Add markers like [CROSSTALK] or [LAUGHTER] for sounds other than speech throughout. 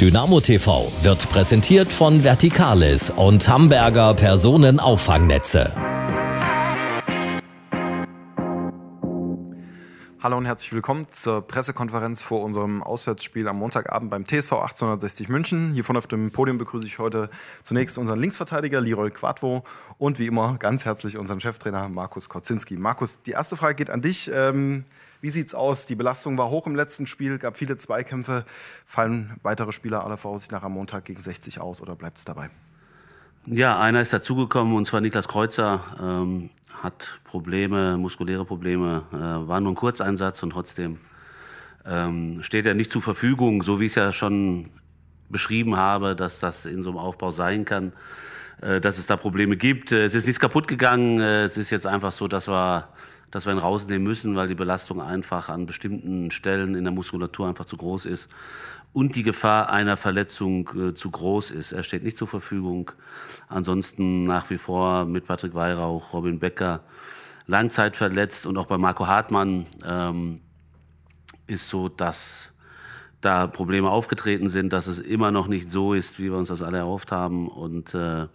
Dynamo TV wird präsentiert von Vertikalis und Hamburger Personenauffangnetze. Hallo und herzlich willkommen zur Pressekonferenz vor unserem Auswärtsspiel am Montagabend beim TSV 1860 München. Hiervon auf dem Podium begrüße ich heute zunächst unseren Linksverteidiger Leroy Quadvo und wie immer ganz herzlich unseren Cheftrainer Markus Korzinski. Markus, die erste Frage geht an dich. Ähm, wie sieht's aus? Die Belastung war hoch im letzten Spiel, gab viele Zweikämpfe. Fallen weitere Spieler aller Voraussicht nach am Montag gegen 60 aus oder bleibt es dabei? Ja, einer ist dazugekommen und zwar Niklas Kreuzer. Ähm, hat Probleme, muskuläre Probleme, äh, war nur ein Kurzeinsatz und trotzdem ähm, steht er nicht zur Verfügung, so wie ich es ja schon beschrieben habe, dass das in so einem Aufbau sein kann, äh, dass es da Probleme gibt. Äh, es ist nichts kaputt gegangen, äh, es ist jetzt einfach so, dass wir dass wir ihn rausnehmen müssen, weil die Belastung einfach an bestimmten Stellen in der Muskulatur einfach zu groß ist und die Gefahr einer Verletzung äh, zu groß ist. Er steht nicht zur Verfügung. Ansonsten nach wie vor mit Patrick Weihrauch, Robin Becker Langzeit verletzt und auch bei Marco Hartmann ähm, ist so, dass da Probleme aufgetreten sind, dass es immer noch nicht so ist, wie wir uns das alle erhofft haben und äh,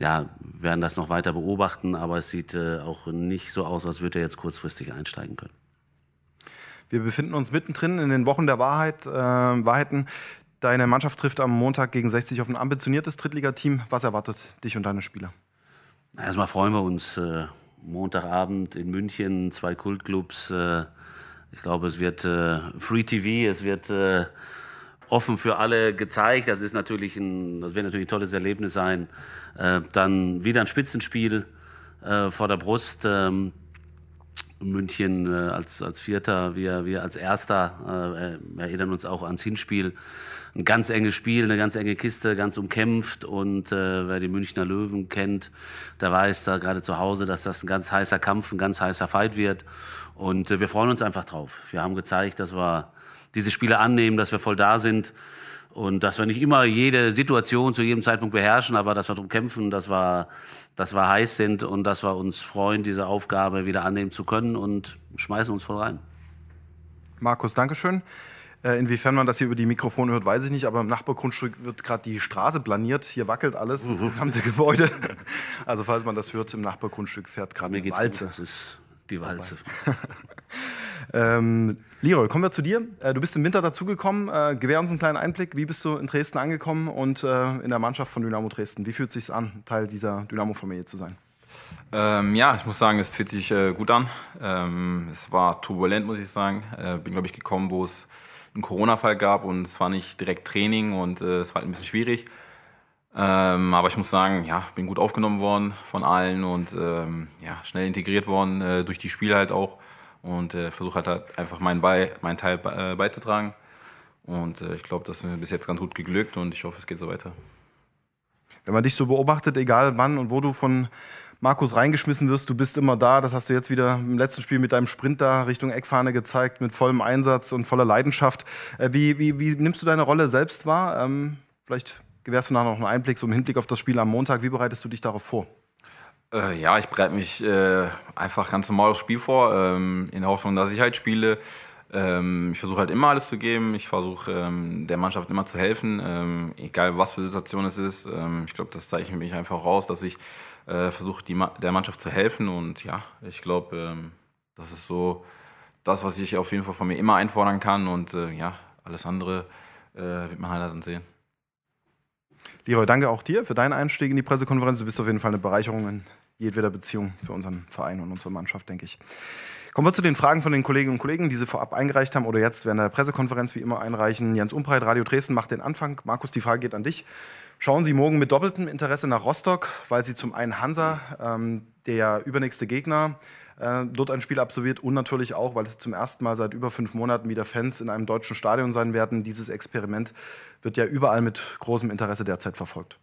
ja, werden das noch weiter beobachten, aber es sieht äh, auch nicht so aus, als würde er jetzt kurzfristig einsteigen können. Wir befinden uns mittendrin in den Wochen der Wahrheit, äh, Wahrheiten. Deine Mannschaft trifft am Montag gegen 60 auf ein ambitioniertes Drittligateam. Was erwartet dich und deine Spieler? Erstmal freuen wir uns. Äh, Montagabend in München, zwei Kultclubs. Äh, ich glaube, es wird äh, Free TV, es wird äh, offen für alle gezeigt. Das ist natürlich ein, das wird natürlich ein tolles Erlebnis sein. Äh, dann wieder ein Spitzenspiel äh, vor der Brust. Ähm, München äh, als, als Vierter, wir, wir als Erster äh, äh, erinnern uns auch ans Hinspiel. Ein ganz enges Spiel, eine ganz enge Kiste, ganz umkämpft. Und äh, wer die Münchner Löwen kennt, der weiß da gerade zu Hause, dass das ein ganz heißer Kampf, ein ganz heißer Fight wird. Und wir freuen uns einfach drauf. Wir haben gezeigt, dass wir diese Spiele annehmen, dass wir voll da sind und dass wir nicht immer jede Situation zu jedem Zeitpunkt beherrschen, aber dass wir darum kämpfen, dass wir, dass wir heiß sind und dass wir uns freuen, diese Aufgabe wieder annehmen zu können und schmeißen uns voll rein. Markus, Dankeschön. Äh, inwiefern man das hier über die Mikrofone hört, weiß ich nicht, aber im Nachbargrundstück wird gerade die Straße planiert. Hier wackelt alles, das mhm. gesamte Gebäude. [LAUGHS] Also falls man das hört, im Nachbargrundstück fährt gerade die Walze. Gut, das ist die Walze. [LAUGHS] Ähm, Leroy, kommen wir zu dir. Äh, du bist im Winter dazugekommen. Äh, gewähr uns einen kleinen Einblick. Wie bist du in Dresden angekommen und äh, in der Mannschaft von Dynamo Dresden? Wie fühlt es sich an, Teil dieser Dynamo-Familie zu sein? Ähm, ja, ich muss sagen, es fühlt sich äh, gut an. Ähm, es war turbulent, muss ich sagen. Äh, bin, glaube ich, gekommen, wo es einen Corona-Fall gab und es war nicht direkt Training und äh, es war halt ein bisschen schwierig. Ähm, aber ich muss sagen, ja, bin gut aufgenommen worden von allen und ähm, ja, schnell integriert worden, äh, durch die Spiele halt auch und äh, versuche halt, halt, einfach meinen, Bei, meinen Teil äh, beizutragen. Und äh, ich glaube, das ist äh, mir bis jetzt ganz gut geglückt und ich hoffe, es geht so weiter. Wenn man dich so beobachtet, egal wann und wo du von Markus reingeschmissen wirst, du bist immer da. Das hast du jetzt wieder im letzten Spiel mit deinem Sprint da Richtung Eckfahne gezeigt, mit vollem Einsatz und voller Leidenschaft. Äh, wie, wie, wie nimmst du deine Rolle selbst wahr? Ähm, vielleicht gewährst du nachher noch einen Einblick, so im Hinblick auf das Spiel am Montag. Wie bereitest du dich darauf vor? Äh, ja, ich bereite mich äh, einfach ganz normal aufs Spiel vor, ähm, in der Hoffnung, dass ich halt spiele. Ähm, ich versuche halt immer alles zu geben. Ich versuche ähm, der Mannschaft immer zu helfen, ähm, egal was für Situation es ist. Ähm, ich glaube, das zeichnet mich einfach raus, dass ich äh, versuche, Ma der Mannschaft zu helfen. Und ja, ich glaube, ähm, das ist so das, was ich auf jeden Fall von mir immer einfordern kann. Und äh, ja, alles andere äh, wird man halt dann sehen. Leroy, danke auch dir für deinen Einstieg in die Pressekonferenz. Du bist auf jeden Fall eine Bereicherung in jedweder Beziehung für unseren Verein und unsere Mannschaft, denke ich. Kommen wir zu den Fragen von den Kolleginnen und Kollegen, die sie vorab eingereicht haben oder jetzt während der Pressekonferenz wie immer einreichen. Jens Umbreit, Radio Dresden macht den Anfang. Markus, die Frage geht an dich. Schauen Sie morgen mit doppeltem Interesse nach Rostock, weil Sie zum einen Hansa, ähm, der übernächste Gegner, äh, dort ein Spiel absolviert und natürlich auch, weil es zum ersten Mal seit über fünf Monaten wieder Fans in einem deutschen Stadion sein werden. Dieses Experiment wird ja überall mit großem Interesse derzeit verfolgt.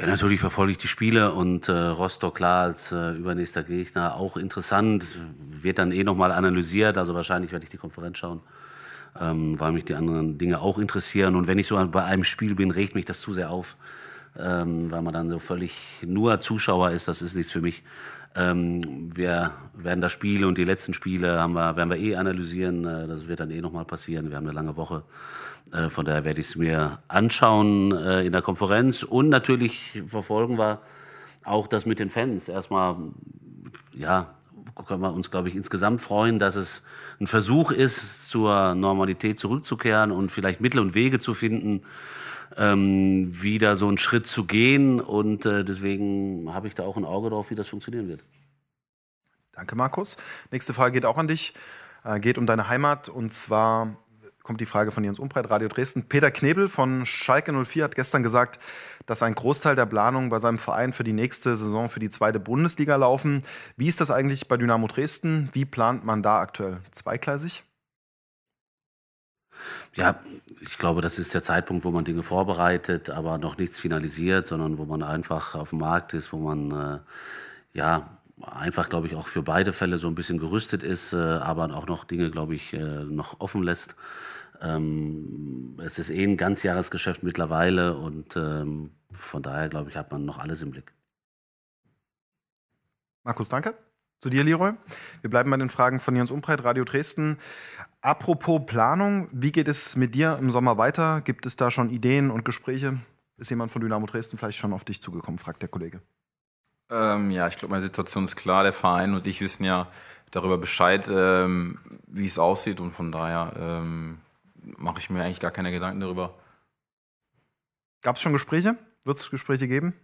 Ja, natürlich verfolge ich die Spiele und äh, Rostock klar als äh, übernächster Gegner auch interessant. Wird dann eh nochmal analysiert, also wahrscheinlich werde ich die Konferenz schauen, ähm, weil mich die anderen Dinge auch interessieren. Und wenn ich so bei einem Spiel bin, regt mich das zu sehr auf ähm, weil man dann so völlig nur Zuschauer ist, das ist nichts für mich. Ähm, wir werden das Spiel und die letzten Spiele haben wir, werden wir eh analysieren. Äh, das wird dann eh nochmal passieren. Wir haben eine lange Woche. Äh, von daher werde ich es mir anschauen äh, in der Konferenz. Und natürlich verfolgen wir auch das mit den Fans. Erstmal, ja, können wir uns, glaube ich, insgesamt freuen, dass es ein Versuch ist, zur Normalität zurückzukehren und vielleicht Mittel und Wege zu finden, ähm, wieder so einen Schritt zu gehen. Und äh, deswegen habe ich da auch ein Auge drauf, wie das funktionieren wird. Danke, Markus. Nächste Frage geht auch an dich. Äh, geht um deine Heimat und zwar kommt die Frage von Jens Umbreit, Radio Dresden. Peter Knebel von Schalke 04 hat gestern gesagt, dass ein Großteil der Planung bei seinem Verein für die nächste Saison für die zweite Bundesliga laufen. Wie ist das eigentlich bei Dynamo Dresden? Wie plant man da aktuell? Zweigleisig? Ja, ich glaube, das ist der Zeitpunkt, wo man Dinge vorbereitet, aber noch nichts finalisiert, sondern wo man einfach auf dem Markt ist, wo man äh, ja einfach, glaube ich, auch für beide Fälle so ein bisschen gerüstet ist, äh, aber auch noch Dinge, glaube ich, äh, noch offen lässt. Ähm, es ist eh ein Ganzjahresgeschäft mittlerweile und ähm, von daher, glaube ich, hat man noch alles im Blick. Markus, danke. Zu dir, Leroy. Wir bleiben bei den Fragen von Jens Umbreit, Radio Dresden. Apropos Planung, wie geht es mit dir im Sommer weiter? Gibt es da schon Ideen und Gespräche? Ist jemand von Dynamo Dresden vielleicht schon auf dich zugekommen, fragt der Kollege. Ähm, ja, ich glaube, meine Situation ist klar. Der Verein und ich wissen ja darüber Bescheid, ähm, wie es aussieht. Und von daher ähm, mache ich mir eigentlich gar keine Gedanken darüber. Gab es schon Gespräche? Wird es Gespräche geben?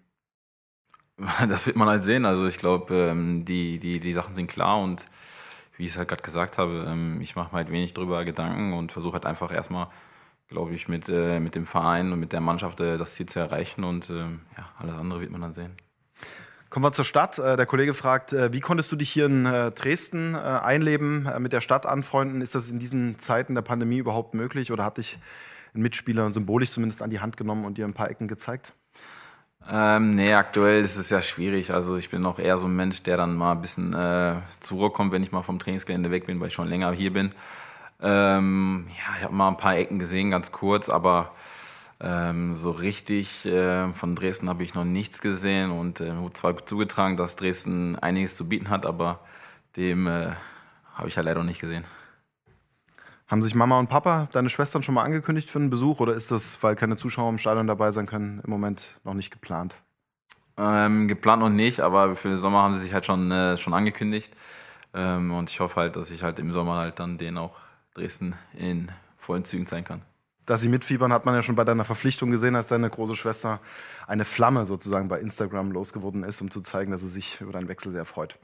[LAUGHS] Das wird man halt sehen. Also ich glaube, ähm, die, die, die Sachen sind klar und wie ich es halt gerade gesagt habe, ähm, ich mache mir halt wenig darüber Gedanken und versuche halt einfach erstmal, glaube ich, mit, äh, mit dem Verein und mit der Mannschaft äh, das Ziel zu erreichen und ähm, ja, alles andere wird man dann sehen. Kommen wir zur Stadt. Äh, der Kollege fragt, äh, wie konntest du dich hier in äh, Dresden einleben, mit der Stadt anfreunden? Ist das in diesen Zeiten der Pandemie überhaupt möglich oder hat dich ein Mitspieler symbolisch zumindest an die Hand genommen und dir ein paar Ecken gezeigt? Ähm, nee, aktuell ist es ja schwierig. Also ich bin auch eher so ein Mensch, der dann mal ein bisschen äh, zurückkommt, wenn ich mal vom Trainingsgelände weg bin, weil ich schon länger hier bin. Ähm, ja, ich habe mal ein paar Ecken gesehen, ganz kurz, aber ähm, so richtig äh, von Dresden habe ich noch nichts gesehen und äh, wurde zwar zugetragen, dass Dresden einiges zu bieten hat, aber dem äh, habe ich ja halt leider noch nicht gesehen. Haben sich Mama und Papa, deine Schwestern schon mal angekündigt für einen Besuch oder ist das, weil keine Zuschauer im Stadion dabei sein können, im Moment noch nicht geplant? Ähm, geplant noch nicht, aber für den Sommer haben sie sich halt schon, äh, schon angekündigt. Ähm, und ich hoffe halt, dass ich halt im Sommer halt dann den auch Dresden in vollen Zügen zeigen kann dass sie mitfiebern, hat man ja schon bei deiner Verpflichtung gesehen, als deine große Schwester eine Flamme sozusagen bei Instagram losgeworden ist, um zu zeigen, dass sie sich über deinen Wechsel sehr freut.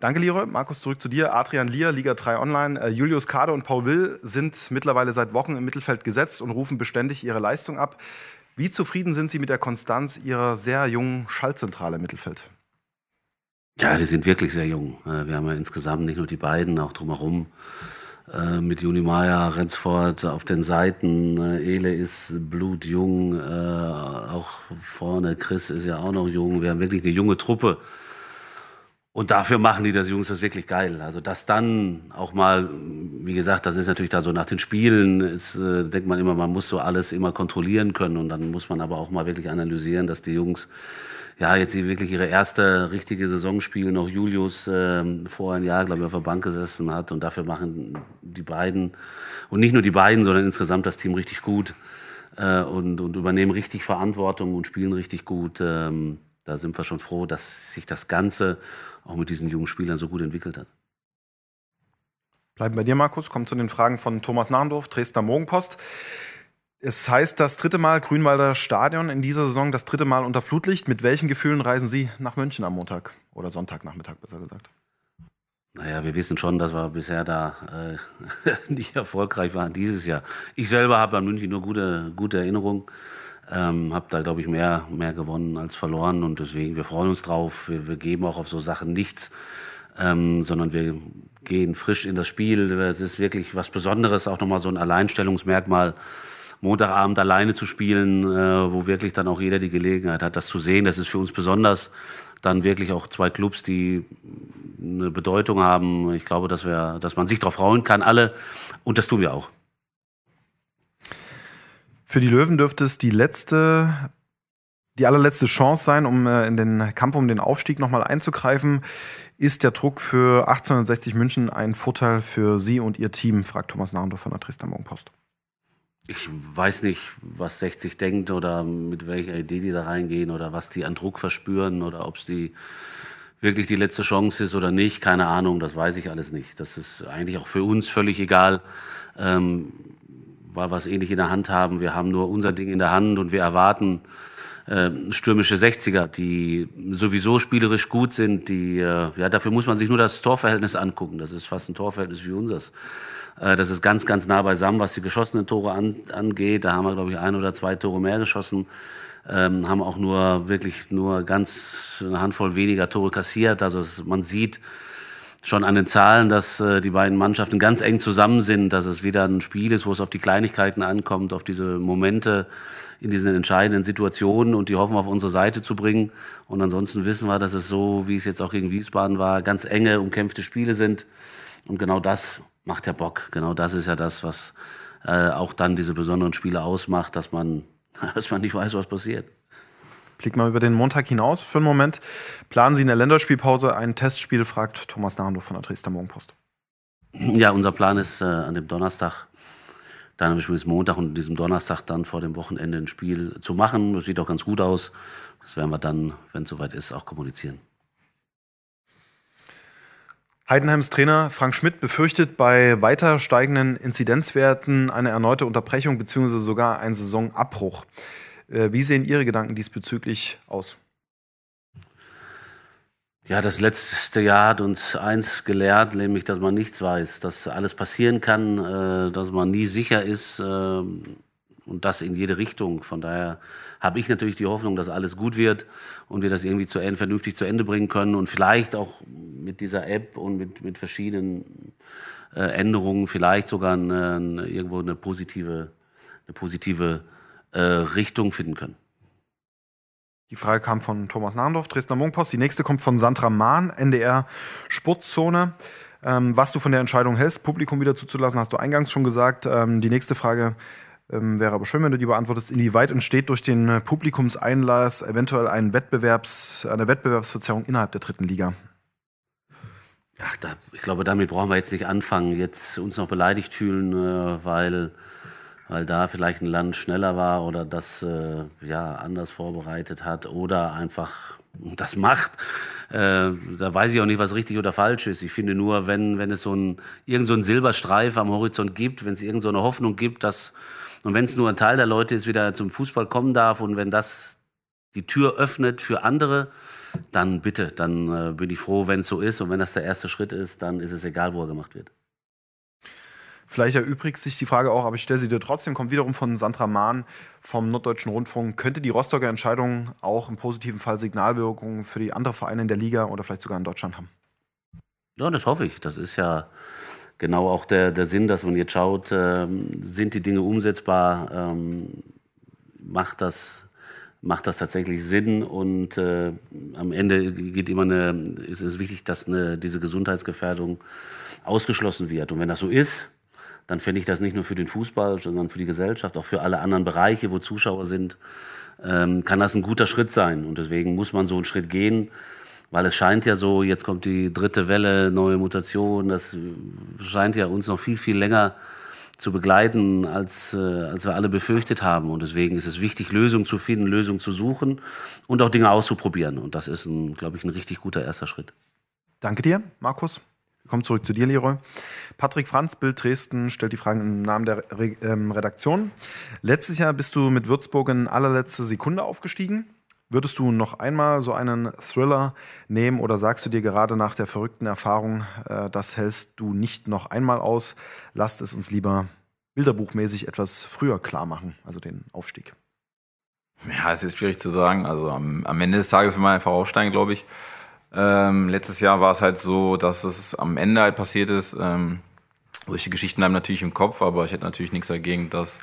Danke, Lire. Markus, zurück zu dir. Adrian Lier, Liga 3 Online. Äh, Julius Kade und Paul Will sind mittlerweile seit Wochen im Mittelfeld gesetzt und rufen beständig ihre Leistung ab. Wie zufrieden sind Sie mit der Konstanz Ihrer sehr jungen Schaltzentrale im Mittelfeld? Ja, die sind wirklich sehr jung. Äh, wir haben ja insgesamt nicht nur die beiden, auch drumherum äh, mit Juni Maya, Renzford auf den Seiten. Ne? Ele ist blutjung, äh, auch vorne Chris ist ja auch noch jung. Wir haben wirklich eine junge Truppe. Und dafür machen die das Jungs das wirklich geil. Also das dann auch mal, wie gesagt, das ist natürlich da so nach den Spielen, ist, äh, denkt man immer, man muss so alles immer kontrollieren können. Und dann muss man aber auch mal wirklich analysieren, dass die Jungs ja, jetzt wirklich ihre erste richtige Saison spielen, noch Julius ähm, vor ein Jahr, glaube ich, auf der Bank gesessen hat. Und dafür machen die beiden, und nicht nur die beiden, sondern insgesamt das Team richtig gut äh, und, und übernehmen richtig Verantwortung und spielen richtig gut. Ähm, da sind wir schon froh, dass sich das Ganze auch mit diesen jungen Spielern so gut entwickelt hat. Bleiben bei dir, Markus. Kommen zu den Fragen von Thomas Nahndorf, Dresdner Morgenpost. Es heißt das dritte Mal Grünwalder Stadion in dieser Saison, das dritte Mal unter Flutlicht. Mit welchen Gefühlen reisen Sie nach München am Montag oder Sonntagnachmittag, besser gesagt? Naja, wir wissen schon, dass wir bisher da äh, [LAUGHS] nicht erfolgreich waren dieses Jahr. Ich selber habe an München nur gute, gute Erinnerungen. Ähm, habe da, glaube ich, mehr, mehr gewonnen als verloren und deswegen, wir freuen uns drauf. Wir, wir geben auch auf so Sachen nichts, ähm, sondern wir gehen frisch in das Spiel. Es ist wirklich was Besonderes, auch nochmal so ein Alleinstellungsmerkmal Montagabend alleine zu spielen, äh, wo wirklich dann auch jeder die Gelegenheit hat, das zu sehen. Das ist für uns besonders. Dann wirklich auch zwei Clubs, die eine Bedeutung haben. Ich glaube, dass, wir, dass man sich darauf freuen kann, alle. Und das tun wir auch. Für die Löwen dürfte es die letzte die allerletzte Chance sein, um äh, in den Kampf um den Aufstieg nochmal einzugreifen. Ist der Druck für 1860 München ein Vorteil für Sie und Ihr Team, fragt Thomas Nahrendorf von der Dresdner Morgenpost ich weiß nicht, was 60 denkt oder mit welcher Idee die da reingehen oder was die an Druck verspüren oder ob es die wirklich die letzte Chance ist oder nicht. Keine Ahnung, das weiß ich alles nicht. Das ist eigentlich auch für uns völlig egal, ähm, weil wir es eh ähnlich in der Hand haben. Wir haben nur unser Ding in der Hand und wir erwarten ähm, stürmische 60er, die sowieso spielerisch gut sind, die, äh, ja, dafür muss man sich nur das Torverhältnis angucken. Das ist fast ein Torverhältnis wie unseres. Äh, das ist ganz, ganz nah beisammen, was die geschossenen Tore an, angeht. Da haben wir, glaube ich, ein oder zwei Tore mehr geschossen. Ähm, haben auch nur wirklich nur ganz eine Handvoll weniger Tore kassiert. Also es, man sieht, schon an den Zahlen, dass äh, die beiden Mannschaften ganz eng zusammen sind, dass es wieder ein Spiel ist, wo es auf die Kleinigkeiten ankommt, auf diese Momente, in diesen entscheidenden Situationen und die hoffen wir auf unsere Seite zu bringen. Und ansonsten wissen wir, dass es so, wie es jetzt auch gegen Wiesbaden war, ganz enge, umkämpfte Spiele sind. Und genau das macht ja Bock. Genau das ist ja das, was äh, auch dann diese besonderen Spiele ausmacht, dass man, [LAUGHS] dass man nicht weiß, was passiert. Blick mal über den Montag hinaus für einen Moment. Planen Sie in der Länderspielpause ein Testspiel, fragt Thomas Nahendorf von der Dresdner Morgenpost. Ja, unser Plan ist, äh, an dem Donnerstag dann habe ich mir jetzt Montag und diesem Donnerstag dann vor dem Wochenende ein Spiel zu machen. Das sieht auch ganz gut aus. Das werden wir dann, wenn es soweit ist, auch kommunizieren. Heidenheims Trainer Frank Schmidt befürchtet bei weiter steigenden Inzidenzwerten eine erneute Unterbrechung bzw. sogar einen Saisonabbruch. Äh, wie sehen Ihre Gedanken diesbezüglich aus? Ja, das letzte Jahr hat uns eins gelehrt, nämlich, dass man nichts weiß, dass alles passieren kann, äh, dass man nie sicher ist äh, und das in jede Richtung. Von daher habe ich natürlich die Hoffnung, dass alles gut wird und wir das irgendwie zu Ende, vernünftig zu Ende bringen können und vielleicht auch mit dieser App und mit, mit verschiedenen äh, Änderungen vielleicht sogar eine, irgendwo eine positive, eine positive äh, Richtung finden können. Die Frage kam von Thomas Nahndorf, Dresdner Morgenpost. Die nächste kommt von Sandra Mahn, NDR Sportzone. Ähm, was du von der Entscheidung hältst, Publikum wieder zuzulassen, hast du eingangs schon gesagt. Ähm, die nächste Frage ähm, wäre aber schön, wenn du die beantwortest. Inwieweit entsteht durch den Publikumseinlass eventuell ein Wettbewerbs-, eine Wettbewerbsverzerrung innerhalb der dritten Liga? Ach, da, ich glaube, damit brauchen wir jetzt nicht anfangen, jetzt uns noch beleidigt fühlen, äh, weil weil da vielleicht ein Land schneller war oder das äh, ja, anders vorbereitet hat oder einfach [LAUGHS] das macht. Äh, da weiß ich auch nicht, was richtig oder falsch ist. Ich finde nur, wenn, wenn es so ein, irgend so ein Silberstreif am Horizont gibt, wenn es irgend so eine Hoffnung gibt, dass, und wenn es nur ein Teil der Leute ist, wieder zum Fußball kommen darf und wenn das die Tür öffnet für andere, dann bitte, dann äh, bin ich froh, wenn es so ist. Und wenn das der erste Schritt ist, dann ist es egal, wo er gemacht wird. Vielleicht erübrigt sich die Frage auch, aber ich stelle sie dir trotzdem, kommt wiederum von Sandra Mahn vom Norddeutschen Rundfunk. Könnte die Rostocker Entscheidung auch im positiven Fall Signalwirkungen für die anderen Vereine in der Liga oder vielleicht sogar in Deutschland haben? Ja, das hoffe ich. Das ist ja genau auch der, der Sinn, dass man jetzt schaut, ähm, sind die Dinge umsetzbar, ähm, macht das macht das tatsächlich Sinn und äh, am Ende geht immer eine, ist es wichtig, dass eine, diese Gesundheitsgefährdung ausgeschlossen wird. Und wenn das so ist, dann fände ich das nicht nur für den Fußball, sondern für die Gesellschaft, auch für alle anderen Bereiche, wo Zuschauer sind, ähm, kann das ein guter Schritt sein. Und deswegen muss man so einen Schritt gehen, weil es scheint ja so, jetzt kommt die dritte Welle, neue Mutation, das äh, scheint ja uns noch viel, viel länger zu begleiten, als, äh, als wir alle befürchtet haben. Und deswegen ist es wichtig, Lösungen zu finden, Lösungen zu suchen und auch Dinge auszuprobieren. Und das ist, glaube ich, ein richtig guter erster Schritt. Danke dir, Markus. Kommt zurück zu dir, Leroy. Patrick Franz, Bild Dresden, stellt die Fragen im Namen der Re ähm, Redaktion. Letztes Jahr bist du mit Würzburg in allerletzter Sekunde aufgestiegen. Würdest du noch einmal so einen Thriller nehmen oder sagst du dir gerade nach der verrückten Erfahrung, äh, das hältst du nicht noch einmal aus? Lasst es uns lieber bilderbuchmäßig etwas früher klar machen, also den Aufstieg. Ja, es ist schwierig zu sagen. Also am, am Ende des Tages wenn man einfach aufsteigen, glaube ich. Ähm, letztes Jahr war es halt so, dass es am Ende halt passiert ist. Ähm, solche Geschichten bleiben natürlich im Kopf, aber ich hätte natürlich nichts dagegen, dass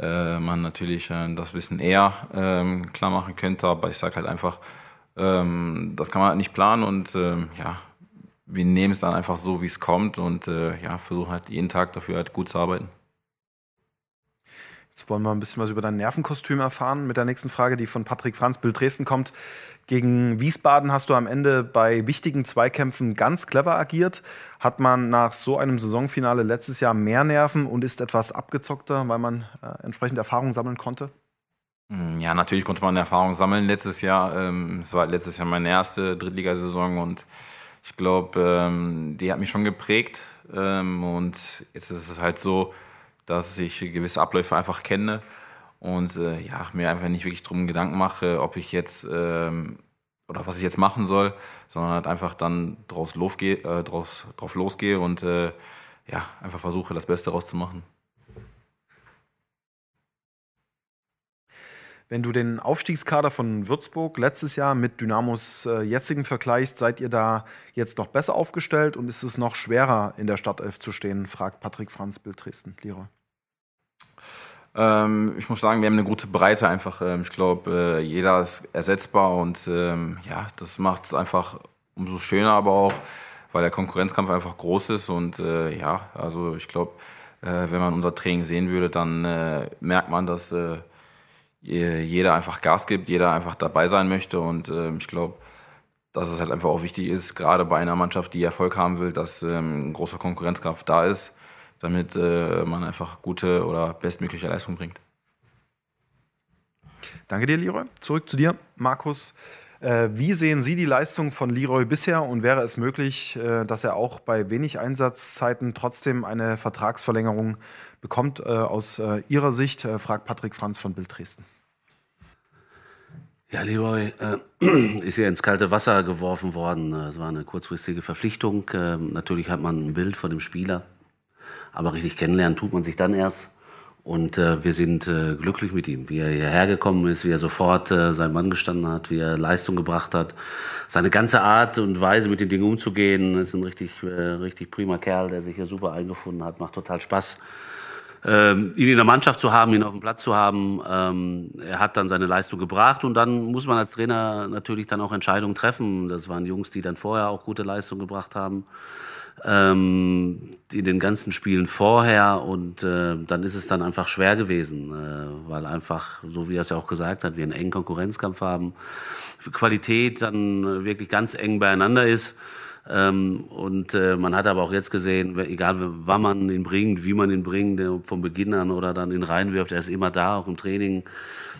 äh, man natürlich äh, das Wissen eher ähm, klar machen könnte. Aber ich sage halt einfach, ähm, das kann man halt nicht planen und ähm, ja, wir nehmen es dann einfach so, wie es kommt und äh, ja, versuchen halt jeden Tag dafür halt gut zu arbeiten. Jetzt wollen wir ein bisschen was über dein Nervenkostüm erfahren mit der nächsten Frage, die von Patrick Franz, Bild Dresden kommt. Gegen Wiesbaden hast du am Ende bei wichtigen Zweikämpfen ganz clever agiert. Hat man nach so einem Saisonfinale letztes Jahr mehr Nerven und ist etwas abgezockter, weil man äh, entsprechend Erfahrung sammeln konnte? Hm, ja, natürlich konnte man Erfahrung sammeln letztes Jahr. Ähm, es ähm, war letztes Jahr meine erste Drittligasaison und ich glaube, ähm, die hat mich schon geprägt. Ähm, und jetzt ist es halt so, dass ich gewisse Abläufe einfach kenne und äh, ja, mir einfach nicht wirklich drum Gedanken mache, ob ich jetzt ähm, oder was ich jetzt machen soll, sondern halt einfach dann draus, losge äh, draus drauf losgehe und äh, ja, einfach versuche, das Beste rauszumachen. Wenn du den Aufstiegskader von Würzburg letztes Jahr mit Dynamos äh, jetzigen vergleichst, seid ihr da jetzt noch besser aufgestellt und ist es noch schwerer, in der Stadtelf zu stehen, fragt Patrick Franz, Bild Dresden. Leroy. Ähm, ich muss sagen, wir haben eine gute Breite einfach. Ähm, ich glaube, äh, jeder ist ersetzbar und ähm, ja, das macht es einfach umso schöner, aber auch, weil der Konkurrenzkampf einfach groß ist und äh, ja, also ich glaube, äh, wenn man unser Training sehen würde, dann äh, merkt man, dass äh, äh, jeder einfach Gas gibt, jeder einfach dabei sein möchte. Und ähm, ich glaube, dass es halt einfach auch wichtig ist, gerade bei einer Mannschaft, die Erfolg haben will, dass ähm, großer Konkurrenzkraft da ist, damit äh, man einfach gute oder bestmögliche Leistung bringt. Danke dir, Leroy. Zurück zu dir, Markus. Äh, wie sehen Sie die Leistung von Leroy bisher und wäre es möglich, äh, dass er auch bei wenig Einsatzzeiten trotzdem eine Vertragsverlängerung bekommt? aus Ihrer Sicht fragt Patrick Franz von Bild Dresden. Ja, Leroy äh, [CLEARS THROAT] ist ja ins kalte Wasser geworfen worden. Äh, es war eine kurzfristige Verpflichtung. Ähm, natürlich hat man ein Bild von dem Spieler, aber richtig kennenlernen tut man sich dann erst. Und äh, wir sind äh, glücklich mit ihm, wie er hierher gekommen ist, wie er sofort äh, seinem Mann gestanden hat, wie er Leistung gebracht hat. Seine ganze Art und Weise, mit den Dingen umzugehen, ist ein richtig, äh, richtig prima Kerl, der sich hier super eingefunden hat, macht total Spaß ähm, ihn in der Mannschaft zu haben, ihn auf dem Platz zu haben. Ähm, er hat dann seine Leistung gebracht und dann muss man als Trainer natürlich dann auch Entscheidungen treffen. Das waren Jungs, die dann vorher auch gute Leistung gebracht haben ähm, in den ganzen Spielen vorher und äh, dann ist es dann einfach schwer gewesen, äh, weil einfach, so wie er es ja auch gesagt hat, wir einen engen Konkurrenzkampf haben, Qualität dann wirklich ganz eng beieinander ist. Ähm, und äh, man hat aber auch jetzt gesehen, egal wann man ihn bringt, wie man ihn bringt, äh, vom Beginn an oder dann ihn reinwirft, er ist immer da, auch im Training,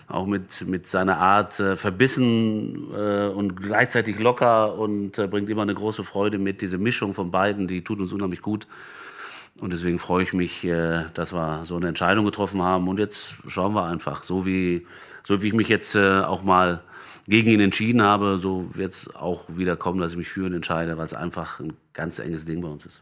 auch mit, mit seiner Art äh, verbissen äh, und gleichzeitig locker und äh, bringt immer eine große Freude mit. Diese Mischung von beiden, die tut uns unheimlich gut. Und deswegen freue ich mich, äh, dass wir so eine Entscheidung getroffen haben. Und jetzt schauen wir einfach, so wie, so wie ich mich jetzt auch mal gegen ihn entschieden habe, so wird es auch wieder kommen, dass ich mich für ihn entscheide, weil es einfach ein ganz enges Ding bei uns ist.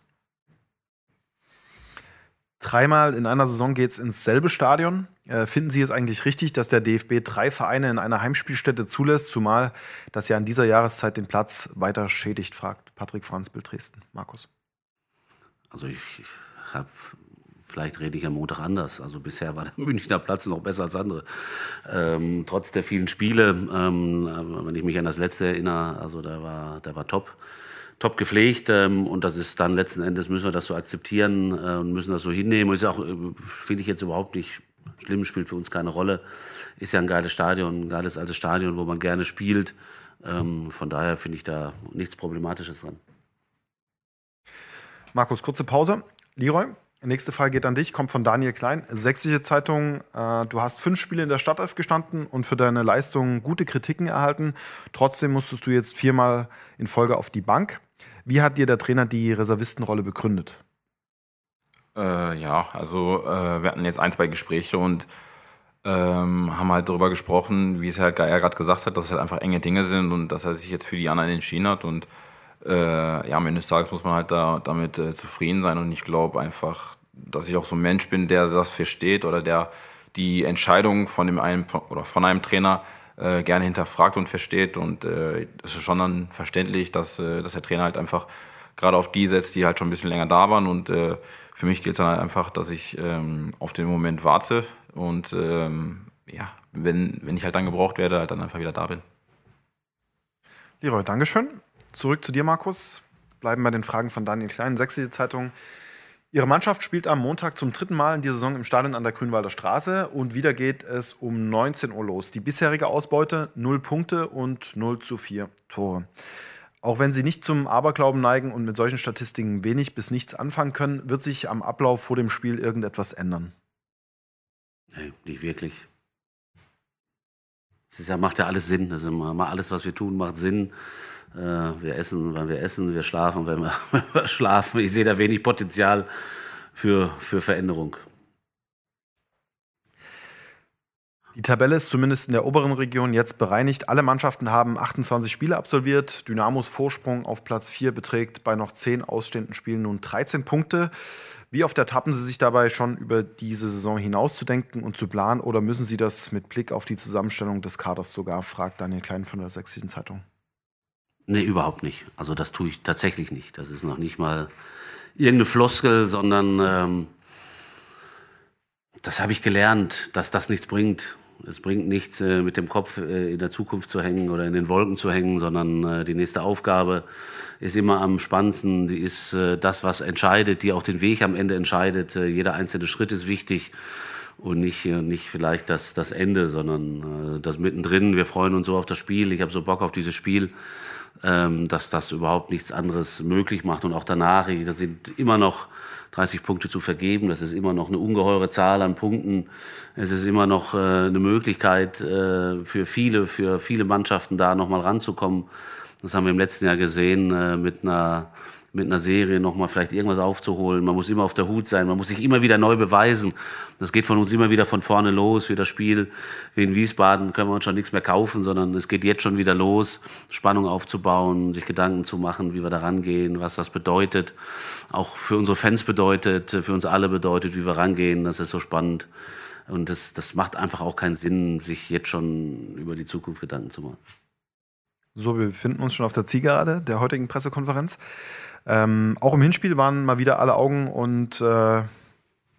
Dreimal in einer Saison geht es ins selbe Stadion. Äh, finden Sie es eigentlich richtig, dass der DFB drei Vereine in einer Heimspielstätte zulässt, zumal das ja in dieser Jahreszeit den Platz weiter schädigt, fragt Patrick Franz Bild Dresden. Markus. Also ich, ich habe Vielleicht rede ich am Montag anders. Also bisher war [LAUGHS] der Münchner Platz noch besser als andere. Ähm, trotz der vielen Spiele, ähm, äh, wenn ich mich an das letzte erinnere, also da war, der war top top gepflegt ähm, und das ist dann letzten Endes müssen wir das so akzeptieren äh, und äh, müssen das so hinnehmen. ist auch äh, finde ich jetzt überhaupt nicht schlimm, spielt für uns keine Rolle. Ist ja ein geiles Stadion, ein geiles altes Stadion, wo man gerne spielt. Ähm, von daher finde ich da nichts Problematisches dran. Markus, kurze Pause. Leroy, Nächste Frage geht an dich, kommt von Daniel Klein. Sächsische Zeitung, äh, du hast fünf Spiele in der Startelf gestanden und für deine Leistung gute Kritiken erhalten. Trotzdem musstest du jetzt viermal in Folge auf die Bank. Wie hat dir der Trainer die Reservistenrolle begründet? Äh, ja, also äh, wir hatten jetzt ein, zwei Gespräche und ähm, haben halt darüber gesprochen, wie es halt Geier gerade gesagt hat, dass es halt einfach enge Dinge sind und dass er sich jetzt für die anderen entschieden hat und äh, ja, am Ende des Tages muss man halt da, damit äh, zufrieden sein und ich glaube einfach, dass ich auch so ein Mensch bin, der das versteht oder der die Entscheidung von dem einen von, oder von einem Trainer äh, gerne hinterfragt und versteht. Und äh, es ist schon dann verständlich, dass, äh, dass der Trainer halt einfach gerade auf die setzt, die halt schon ein bisschen länger da waren. Und äh, für mich gilt es dann halt einfach, dass ich ähm, auf den Moment warte und ähm, ja, wenn, wenn ich halt dann gebraucht werde, halt dann einfach wieder da bin. Leroy, Dankeschön. Zurück zu dir, Markus. Bleiben bei den Fragen von Daniel Klein, Sächsische Zeitung. Ihre Mannschaft spielt am Montag zum dritten Mal in dieser Saison im Stadion an der Grünwalder Straße und wieder geht es um 19 Uhr los. Die bisherige Ausbeute 0 Punkte und 0 zu 4 Tore. Auch wenn sie nicht zum Aberglauben neigen und mit solchen Statistiken wenig bis nichts anfangen können, wird sich am Ablauf vor dem Spiel irgendetwas ändern? Nee, nicht wirklich. Es ist ja, macht ja alles Sinn. Also alles, was wir tun, macht Sinn. Äh, wir essen, wann wir essen, wir schlafen, wenn wir, [LAUGHS] wenn wir schlafen. Ich sehe da wenig Potenzial für, für Veränderung. Die Tabelle ist zumindest in der oberen Region jetzt bereinigt. Alle Mannschaften haben 28 Spiele absolviert. Dynamos Vorsprung auf Platz 4 beträgt bei noch 10 ausstehenden Spielen nun 13 Punkte. Wie oft ertappen Sie sich dabei schon über diese Saison hinauszudenken und zu planen oder müssen Sie das mit Blick auf die Zusammenstellung des Kaders sogar, fragt Daniel Klein von der Sächsischen Zeitung. Nee, überhaupt nicht. Also das tue ich tatsächlich nicht. Das ist noch nicht mal irgendeine Floskel, sondern ähm, das habe ich gelernt, dass das nichts bringt. Es bringt nichts, äh, mit dem Kopf äh, in der Zukunft zu hängen oder in den Wolken zu hängen, sondern äh, die nächste Aufgabe ist immer am spannendsten. Die ist äh, das, was entscheidet, die auch den Weg am Ende entscheidet. Äh, jeder einzelne Schritt ist wichtig und nicht, äh, nicht vielleicht das, das Ende, sondern das mittendrin. Wir freuen uns so auf das Spiel. Ich habe so Bock auf dieses Spiel ähm, dass das überhaupt nichts anderes möglich macht. Und auch danach, da sind immer noch 30 Punkte zu vergeben. Das ist immer noch eine ungeheure Zahl an Punkten. Es ist immer noch äh, eine Möglichkeit äh, für viele, für viele Mannschaften da nochmal ranzukommen. Das haben wir im letzten Jahr gesehen äh, mit einer mit einer Serie nochmal vielleicht irgendwas aufzuholen. Man muss immer auf der Hut sein, man muss sich immer wieder neu beweisen. Das geht von uns immer wieder von vorne los. wie das Spiel wie in Wiesbaden können wir uns schon nichts mehr kaufen, sondern es geht jetzt schon wieder los, Spannung aufzubauen, sich Gedanken zu machen, wie wir da rangehen, was das bedeutet, auch für unsere Fans bedeutet, für uns alle bedeutet, wie wir rangehen. Das ist so spannend. Und das, das macht einfach auch keinen Sinn, sich jetzt schon über die Zukunft Gedanken zu machen. So, wir befinden uns schon auf der Zielgerade der heutigen Pressekonferenz. Ähm, auch im Hinspiel waren mal wieder alle Augen und äh,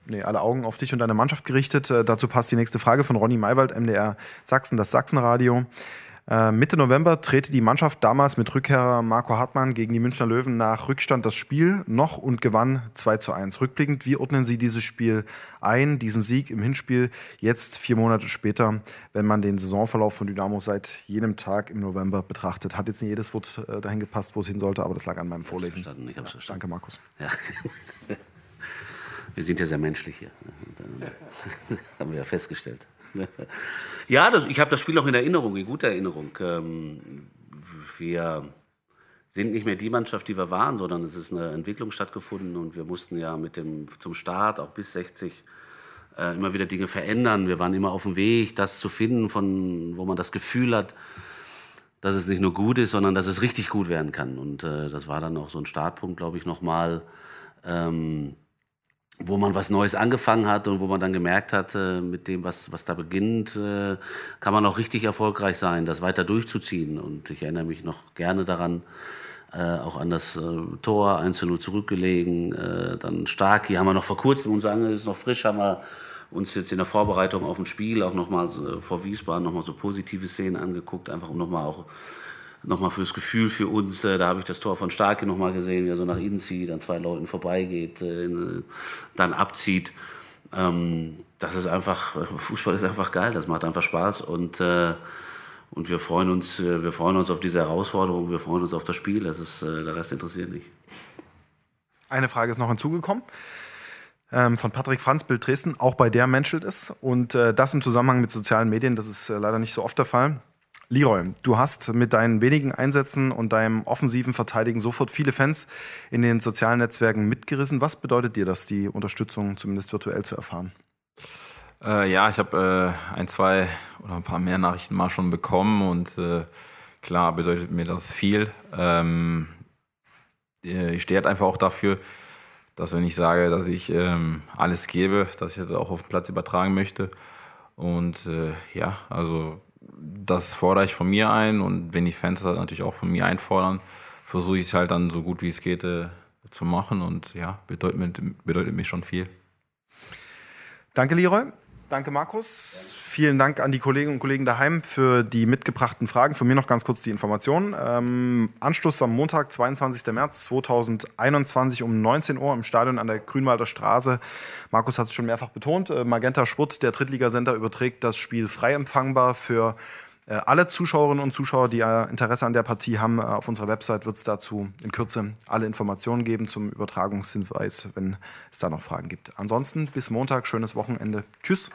nee, alle Augen auf dich und deine Mannschaft gerichtet. Äh, dazu passt die nächste Frage von Ronny Maywald, MDR Sachsen, das Sachsenradio. Äh, Mitte November drehte die Mannschaft damals mit Rückkehrer Marco Hartmann gegen die Münchner Löwen nach Rückstand das Spiel noch und gewann 2 zu 1. Rückblickend, wie ordnen Sie dieses Spiel ein, diesen Sieg im Hinspiel, jetzt vier Monate später, wenn man den Saisonverlauf von Dynamo seit jenem Tag im November betrachtet? Hat jetzt nicht jedes Wort äh, dahin gepasst, wo es hin sollte, aber das lag an meinem Vorlesen. Ich verstanden, ich hab's verstanden. Danke, Markus. Ja. [LAUGHS] Wir sind ja sehr menschlich hier. [LAUGHS] Haben wir ja festgestellt ja, das, ich habe das Spiel auch in Erinnerung, in guter Erinnerung. Ähm, wir sind nicht mehr die Mannschaft, die wir waren, sondern es ist eine Entwicklung stattgefunden und wir mussten ja mit dem, zum Start auch bis 60 äh, immer wieder Dinge verändern. Wir waren immer auf dem Weg, das zu finden, von, wo man das Gefühl hat, dass es nicht nur gut ist, sondern dass es richtig gut werden kann. Und äh, das war dann auch so ein Startpunkt, glaube ich, nochmal. Ähm, wo man was Neues angefangen hat und wo man dann gemerkt hat, äh, mit dem, was, was da beginnt, äh, kann man auch richtig erfolgreich sein, das weiter durchzuziehen. Und ich erinnere mich noch gerne daran, äh, auch an das Tor, 1 zu 0 zurückgelegen, äh, dann Starki haben wir noch vor kurzem, unser Angel ist noch frisch, haben wir uns jetzt in der Vorbereitung auf ein Spiel auch nochmal vor Wiesbaden nochmal so positive Szenen angeguckt, einfach um nochmal auch nochmal fürs Gefühl für uns, äh, da habe ich das Tor von Starke nochmal gesehen, wie er so nach innen zieht, an zwei Leuten vorbeigeht, äh, äh, dann abzieht. Ähm, das ist einfach, [LAUGHS] Fußball ist einfach geil, das macht einfach Spaß und, und wir, freuen uns, wir freuen uns auf diese Herausforderung, wir freuen uns auf das Spiel, das ist, der Rest interessiert nicht. Eine Frage ist noch hinzugekommen ähm, von Patrick Franz, Bild Dresden, auch bei der menschelt es Und das im Zusammenhang mit sozialen Medien, das ist leider nicht so oft der Fall. Leroy, du hast mit deinen wenigen Einsätzen und deinem offensiven Verteidigen sofort viele Fans in den sozialen Netzwerken mitgerissen. Was bedeutet dir das, die Unterstützung zumindest virtuell zu erfahren? Äh, ja, ich habe äh, ein, zwei oder ein paar mehr Nachrichten mal schon bekommen und äh, klar bedeutet mir das viel. Ähm, äh, ich stehe halt einfach auch dafür, dass wenn ich sage, dass ich ähm, alles gebe, dass ich das auch auf den Platz übertragen möchte. Und äh, ja, also das fordere ich von mir ein und wenn die Fans das halt natürlich auch von mir einfordern, versuche ich es halt dann so gut wie es geht äh, zu machen und ja, bedeutet, bedeutet mir schon viel. Danke, Leroy. Danke, Markus. Vielen Dank an die Kolleginnen und Kollegen daheim für die mitgebrachten Fragen. Von mir noch ganz kurz die Informationen. Ähm, Anstoß am Montag, 22. März 2021 um 19 Uhr im Stadion an der Grünwalder Straße. Markus hat es schon mehrfach betont. Äh, Magenta Sport, der Drittligasender, überträgt das Spiel frei empfangbar für äh, alle Zuschauerinnen und Zuschauer, die äh, Interesse an der Partie haben, äh, auf unserer Website wird es dazu in Kürze alle Informationen geben zum Übertragungshinweis, wenn es da noch Fragen gibt. Ansonsten bis Montag, schönes Wochenende. Tschüss.